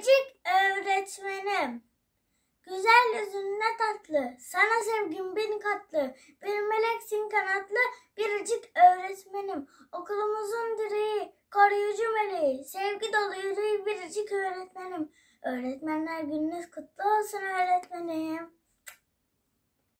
Biricik öğretmenim. Güzel yüzün tatlı, sana sevgim bin katlı, bir meleksin kanatlı, biricik öğretmenim. Okulumuzun direği, koruyucu meleği, sevgi dolu yüreği biricik öğretmenim. Öğretmenler gününüz kutlu olsun öğretmenim.